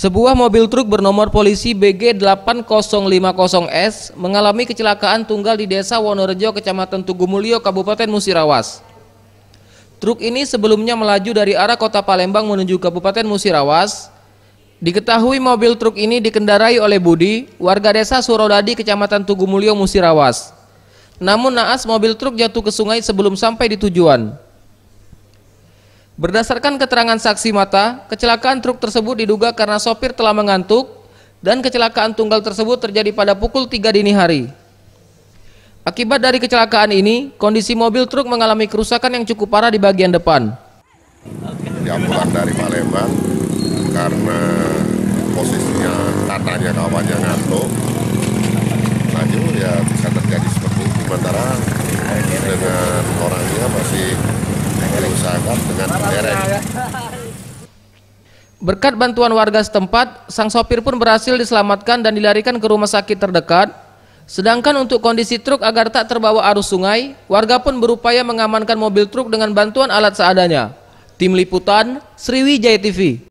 Sebuah mobil truk bernomor polisi BG 8050S mengalami kecelakaan tunggal di Desa Wonorejo, Kecamatan Tugu Mulyo, Kabupaten Musirawas. Truk ini sebelumnya melaju dari arah kota Palembang menuju Kabupaten Musirawas. Diketahui mobil truk ini dikendarai oleh Budi, warga desa Surodadi, Kecamatan Tugu Mulyo, Musirawas. Namun naas mobil truk jatuh ke sungai sebelum sampai di tujuan. Berdasarkan keterangan saksi mata, kecelakaan truk tersebut diduga karena sopir telah mengantuk dan kecelakaan tunggal tersebut terjadi pada pukul 3 dini hari. Akibat dari kecelakaan ini, kondisi mobil truk mengalami kerusakan yang cukup parah di bagian depan. Yang pulang dari Palembang karena posisinya katanya kawannya ngantuk. Lanjut ya bisa terjadi seperti itu. Sementara Berkat bantuan warga setempat, sang sopir pun berhasil diselamatkan dan dilarikan ke rumah sakit terdekat. Sedangkan untuk kondisi truk agar tak terbawa arus sungai, warga pun berupaya mengamankan mobil truk dengan bantuan alat seadanya. Tim Liputan, Sriwijaya TV.